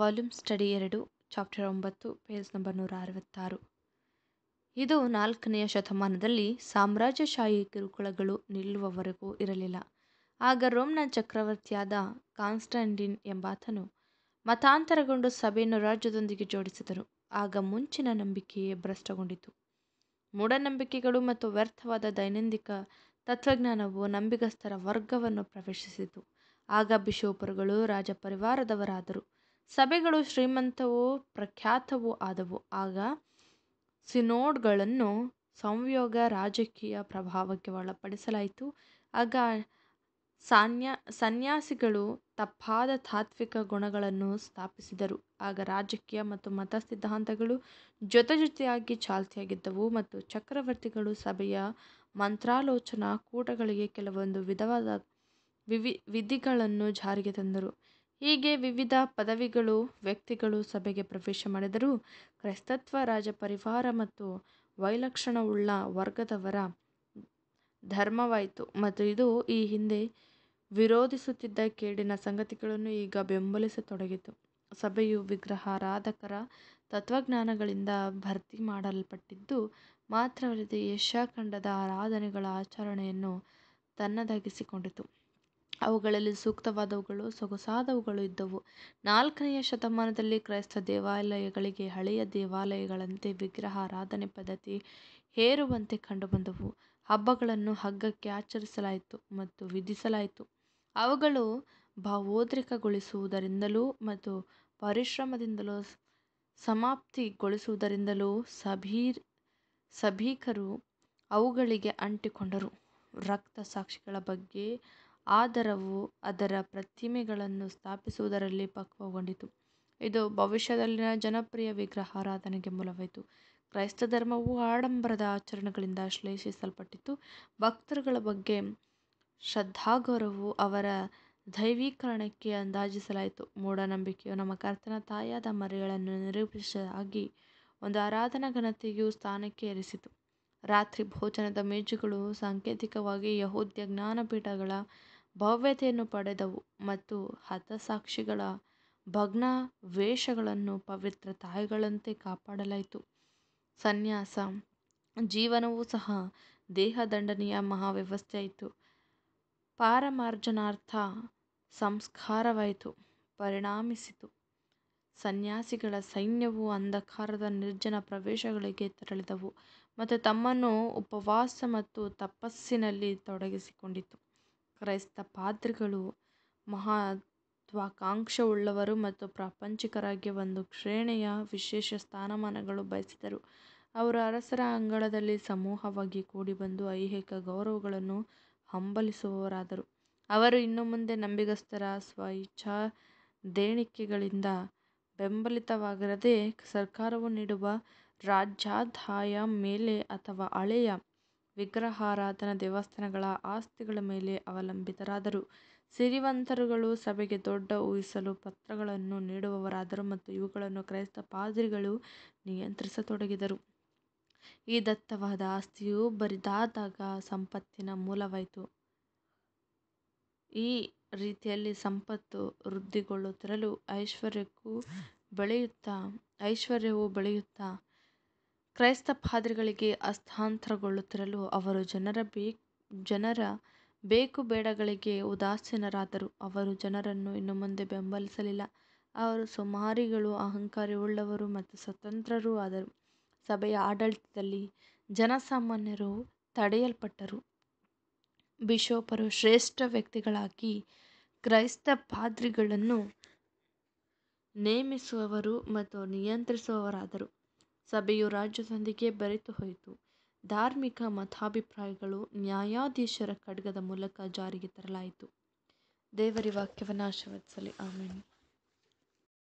Volume study ಎರಡು chapter ಒಂಬತ್ತು page number ನೂರ ಅರವತ್ತಾರು ಇದು ನಾಲ್ಕನೆಯ ಶತಮಾನದಲ್ಲಿ ಸಾಮ್ರಾಜ್ಯಶಾಹಿ ಕಿರುಕುಳಗಳು ನಿಲ್ಲುವವರೆಗೂ ಇರಲಿಲ್ಲ ಆಗ ರೋಮ್ನ ಚಕ್ರವರ್ತಿಯಾದ ಕಾನ್ಸ್ಟಂಟಿನ್ ಎಂಬಾತನು ಮತಾಂತರಗೊಂಡು ಸಭೆಯನ್ನು ರಾಜ್ಯದೊಂದಿಗೆ ಜೋಡಿಸಿದರು ಆಗ ಮುಂಚಿನ ನಂಬಿಕೆಯೇ ಭ್ರಷ್ಟಗೊಂಡಿತು ಮೂಢನಂಬಿಕೆಗಳು ಮತ್ತು ವ್ಯರ್ಥವಾದ ದೈನಂದಿಕ ತತ್ವಜ್ಞಾನವು ನಂಬಿಗಸ್ತರ ವರ್ಗವನ್ನು ಪ್ರವೇಶಿಸಿತು ಆಗ ಬಿಷೋಪರುಗಳು ರಾಜಪರಿವಾರದವರಾದರು ಸಭೆಗಳು ಶ್ರೀಮಂತವೂ ಪ್ರಖ್ಯಾತವೂ ಆದವು ಆಗ ಸಿನೋಡ್ಗಳನ್ನು ಸಂಯೋಗ ರಾಜಕೀಯ ಪ್ರಭಾವಕ್ಕೆ ಒಳಪಡಿಸಲಾಯಿತು ಆಗ ಸಾನ್ಯಾ ಸನ್ಯಾಸಿಗಳು ತಪ್ಪಾದ ತಾತ್ವಿಕ ಗುಣಗಳನ್ನು ಸ್ಥಾಪಿಸಿದರು ಆಗ ರಾಜಕೀಯ ಮತ್ತು ಮತ ಸಿದ್ಧಾಂತಗಳು ಜೊತೆ ಜೊತೆಯಾಗಿ ಚಾಲ್ತಿಯಾಗಿದ್ದವು ಮತ್ತು ಚಕ್ರವರ್ತಿಗಳು ಸಭೆಯ ಮಂತ್ರಾಲೋಚನಾ ಕೂಟಗಳಿಗೆ ಕೆಲವೊಂದು ವಿಧವಾದ ವಿವಿ ವಿಧಿಗಳನ್ನು ಜಾರಿಗೆ ತಂದರು ಹೀಗೆ ವಿವಿಧ ಪದವಿಗಳು ವ್ಯಕ್ತಿಗಳು ಸಭೆಗೆ ಪ್ರವೇಶ ಮಾಡಿದರು ಕ್ರೈಸ್ತತ್ವ ರಾಜಪರಿವಾರ ಮತ್ತು ವೈಲಕ್ಷಣವುಳ್ಳ ವರ್ಗದವರ ಧರ್ಮವಾಯಿತು ಮತ್ತು ಇದು ಈ ಹಿಂದೆ ವಿರೋಧಿಸುತ್ತಿದ್ದ ಕೇಡಿನ ಸಂಗತಿಗಳನ್ನು ಈಗ ಬೆಂಬಲಿಸತೊಡಗಿತು ಸಭೆಯು ವಿಗ್ರಹಾರಾಧಕರ ತತ್ವಜ್ಞಾನಗಳಿಂದ ಭರ್ತಿ ಮಾಡಲ್ಪಟ್ಟಿದ್ದು ಮಾತ್ರವಲ್ಲದೆ ಏಷ್ಯಾಖಂಡದ ಆರಾಧನೆಗಳ ಆಚರಣೆಯನ್ನು ತನ್ನದಾಗಿಸಿಕೊಂಡಿತು ಅವುಗಳಲ್ಲಿ ಸೂಕ್ತವಾದವುಗಳು ಸೊಗಸಾದವುಗಳು ಇದ್ದವು ನಾಲ್ಕನೆಯ ಶತಮಾನದಲ್ಲಿ ಕ್ರೈಸ್ತ ದೇವಾಲಯಗಳಿಗೆ ಹಳೆಯ ದೇವಾಲಯಗಳಂತೆ ವಿಗ್ರಹ ಆರಾಧನೆ ಪದ್ಧತಿ ಹೇರುವಂತೆ ಕಂಡುಬಂದವು. ಹಬ್ಬಗಳನ್ನು ಹಗ್ಗಕ್ಕೆ ಆಚರಿಸಲಾಯಿತು ಮತ್ತು ವಿಧಿಸಲಾಯಿತು. ಅವುಗಳು ಭಾವೋದ್ರಿಕಗೊಳಿಸುವುದರಿಂದಲೂ ಮತ್ತು ಪರಿಶ್ರಮದಿಂದಲೂ ಸಮಾಪ್ತಿಗೊಳಿಸುವುದರಿಂದಲೂ ಸಭೀರ್ ಸಭಿಕರು ಅವುಗಳಿಗೆ ಅಂಟಿಕೊಂಡರು. ರಕ್ತ ಸಾಕ್ಷಿಗಳ ಬಗ್ಗೆ ಆದರವು ಅದರ ಪ್ರತಿಮೆಗಳನ್ನು ಸ್ಥಾಪಿಸುವುದರಲ್ಲಿ ಪಕ್ವಗೊಂಡಿತು ಇದು ಭವಿಷ್ಯದಲ್ಲಿನ ಜನಪ್ರಿಯ ಆರಾಧನೆಗೆ ಮೂಲವಾಯಿತು ಕ್ರೈಸ್ತ ಧರ್ಮವು ಆಡಂಬರದ ಆಚರಣೆಗಳಿಂದ ಶ್ಲೇಷಿಸಲ್ಪಟ್ಟಿತು ಭಕ್ತರುಗಳ ಬಗ್ಗೆ ಶ್ರದ್ಧಾಘೋರವು ಅವರ ದೈವೀಕರಣಕ್ಕೆ ಅಂದಾಜಿಸಲಾಯಿತು ಮೂಢನಂಬಿಕೆಯು ನಮ್ಮ ಕರ್ತನ ತಾಯಿಯಾದ ಮರಿಗಳನ್ನು ನಿರೂಪಿಸಲಾಗಿ ಒಂದು ಆರಾಧನಾ ಘನತೆಯು ಸ್ಥಾನಕ್ಕೆ ಏರಿಸಿತು ರಾತ್ರಿ ಭೋಜನದ ಮೇಜುಗಳು ಸಾಂಕೇತಿಕವಾಗಿ ಯಹೋದ್ಯ ಜ್ಞಾನಪೀಠಗಳ ಭವ್ಯತೆಯನ್ನು ಪಡೆದವು ಮತ್ತು ಹತಸಾಕ್ಷಿಗಳ ಭಗ್ನ ವೇಷಗಳನ್ನು ಪವಿತ್ರ ತಾಯಿಗಳಂತೆ ಕಾಪಾಡಲಾಯಿತು ಸನ್ಯಾಸ ಜೀವನವೂ ಸಹ ದೇಹದಂಡನೆಯ ಮಹಾವ್ಯವಸ್ಥೆಯಾಯಿತು ಪಾರಮಾರ್ಜನಾರ್ಥ ಸಂಸ್ಕಾರವಾಯಿತು ಪರಿಣಾಮಿಸಿತು ಸನ್ಯಾಸಿಗಳ ಸೈನ್ಯವು ಅಂಧಕಾರದ ನಿರ್ಜನ ಪ್ರವೇಶಗಳಿಗೆ ತೆರಳಿದವು ಮತ್ತು ತಮ್ಮನ್ನು ಉಪವಾಸ ಮತ್ತು ತಪಸ್ಸಿನಲ್ಲಿ ತೊಡಗಿಸಿಕೊಂಡಿತು ಕ್ರೈಸ್ತ ಪಾದ್ರಿಗಳು ಮಹತ್ವಾಕಾಂಕ್ಷೆಯುಳ್ಳವರು ಮತ್ತು ಪ್ರಾಪಂಚಿಕರಾಗಿ ಒಂದು ಶ್ರೇಣಿಯ ವಿಶೇಷ ಸ್ಥಾನಮಾನಗಳು ಬಯಸಿದರು. ಅವರು ಅರಸರ ಅಂಗಳದಲ್ಲಿ ಸಮೂಹವಾಗಿ ಕೂಡಿಬಂದು ಐಹಿಕ ಗೌರವಗಳನ್ನು ಹಂಬಲಿಸುವವರಾದರು. ಅವರು ಇನ್ನು ಮುಂದೆ ನಂಬಿಗಸ್ತರ ದೇಣಿಕೆಗಳಿಂದ ಬೆಂಬಲಿತವಾಗಿರದೆ, ಸರ್ಕಾರವು ನೀಡುವ ರಾಜ್ಯಾದಾಯ ಮೇಲೆ ಅಥವಾ ಹಳೆಯ ವಿಗ್ರಹಾರಾಧನಾ ದೇವಸ್ಥಾನಗಳ ಆಸ್ತಿಗಳ ಮೇಲೆ ಅವಲಂಬಿತರಾದರು. ಸಿರಿವಂತರುಗಳು ಸಭೆಗೆ ದೊಡ್ಡ ಊಹಿಸಲು ಪತ್ರಗಳನ್ನು ನೀಡುವವರಾದರು ಮತ್ತು ಇವುಗಳನ್ನು ಕ್ರೈಸ್ತ ಪಾದ್ರಿಗಳು ನಿಯಂತ್ರಿಸತೊಡಗಿದರು. ಈ ದತ್ತವಾದ ಆಸ್ತಿಯು ಬರಿದಾದಾಗ ಸಂಪತ್ತಿನ ಮೂಲವಾಯಿತು. ಈ ರೀತಿಯಲ್ಲಿ ಸಂಪತ್ತು ವೃದ್ಧಿಗೊಳ್ಳುತ್ತಿರಲು ಐಶ್ವರ್ಯಕ್ಕೂ ಐಶ್ವರ್ಯವು ಬೆಳೆಯುತ್ತಾ ಕ್ರೈಸ್ತ ಪಾದ್ರಿಗಳಿಗೆ ಹಸ್ತಾಂತರಗೊಳ್ಳುತ್ತಿರಲು ಅವರು ಜನರ ಜನರ ಬೇಕು ಬೇಡಗಳಿಗೆ ಉದಾಸೀನರಾದರು. ಅವರು ಜನರನ್ನು ಇನ್ನು ಮುಂದೆ ಬೆಂಬಲಿಸಲಿಲ್ಲ. ಅವರು ಸುಮಾರಿಗಳು ಉಳ್ಳವರು ಮತ್ತು ಸ್ವತಂತ್ರರೂ ಆದರು. ಸಭೆಯ ಆಡಳಿತದಲ್ಲಿ ಜನಸಾಮಾನ್ಯರು ತಡೆಯಲ್ಪಟ್ಟರು. ಬಿಷೋಪರು ಶ್ರೇಷ್ಠ ವ್ಯಕ್ತಿಗಳಾಗಿ ಕ್ರೈಸ್ತ ಪಾದ್ರಿಗಳನ್ನು ನೇಮಿಸುವವರು ಮತ್ತು ನಿಯಂತ್ರಿಸುವವರಾದರು. ಸಭೆಯು ರಾಜ್ಯದೊಂದಿಗೆ ಬೆರೆತು ಹೋಯಿತು. ಧಾರ್ಮಿಕ ಮತಾಭಿಪ್ರಾಯಗಳು ನ್ಯಾಯಾಧೀಶರ ಖಡ್ಗದ ಮೂಲಕ ಜಾರಿಗೆ ತರಲಾಯಿತು. ದೇವರಿ ವಾಕ್ಯವನ್ನು ಆಶೀರ್ವದಿಸಲಿ. ಆಮೆನ್.